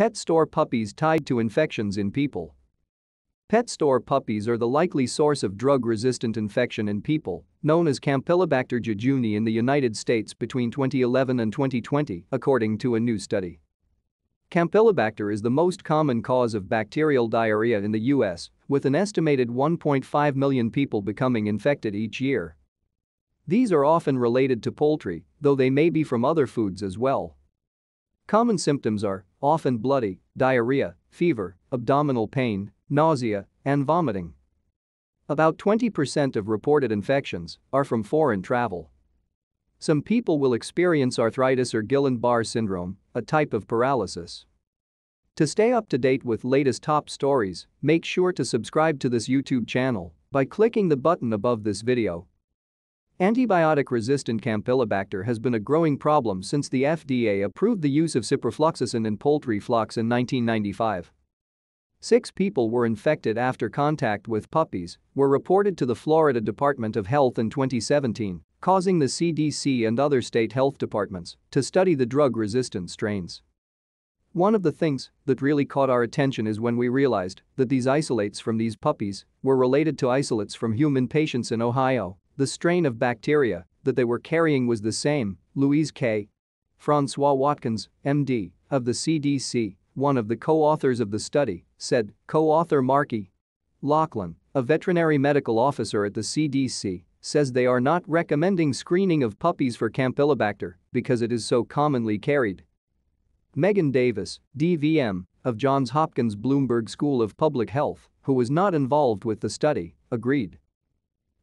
Pet store puppies tied to infections in people. Pet store puppies are the likely source of drug-resistant infection in people, known as Campylobacter jejuni in the United States between 2011 and 2020, according to a new study. Campylobacter is the most common cause of bacterial diarrhea in the U.S., with an estimated 1.5 million people becoming infected each year. These are often related to poultry, though they may be from other foods as well. Common symptoms are often bloody, diarrhea, fever, abdominal pain, nausea, and vomiting. About 20% of reported infections are from foreign travel. Some people will experience arthritis or Guillain-Barre syndrome, a type of paralysis. To stay up to date with latest top stories, make sure to subscribe to this YouTube channel by clicking the button above this video Antibiotic-resistant Campylobacter has been a growing problem since the FDA approved the use of ciprofloxacin in poultry flocks in 1995. Six people were infected after contact with puppies, were reported to the Florida Department of Health in 2017, causing the CDC and other state health departments to study the drug-resistant strains. One of the things that really caught our attention is when we realized that these isolates from these puppies were related to isolates from human patients in Ohio the strain of bacteria that they were carrying was the same, Louise K. Francois Watkins, MD, of the CDC, one of the co-authors of the study, said, co-author Marky Lachlan, a veterinary medical officer at the CDC, says they are not recommending screening of puppies for Campylobacter because it is so commonly carried. Megan Davis, DVM, of Johns Hopkins Bloomberg School of Public Health, who was not involved with the study, agreed.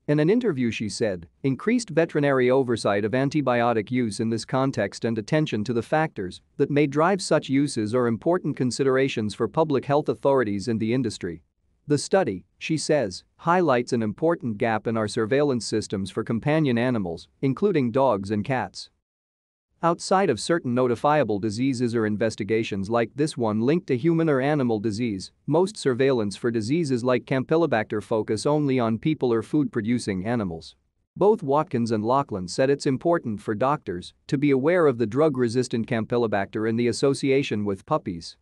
In an interview, she said, increased veterinary oversight of antibiotic use in this context and attention to the factors that may drive such uses are important considerations for public health authorities and the industry. The study, she says, highlights an important gap in our surveillance systems for companion animals, including dogs and cats. Outside of certain notifiable diseases or investigations like this one linked to human or animal disease, most surveillance for diseases like Campylobacter focus only on people or food-producing animals. Both Watkins and Lachlan said it's important for doctors to be aware of the drug-resistant Campylobacter and the association with puppies.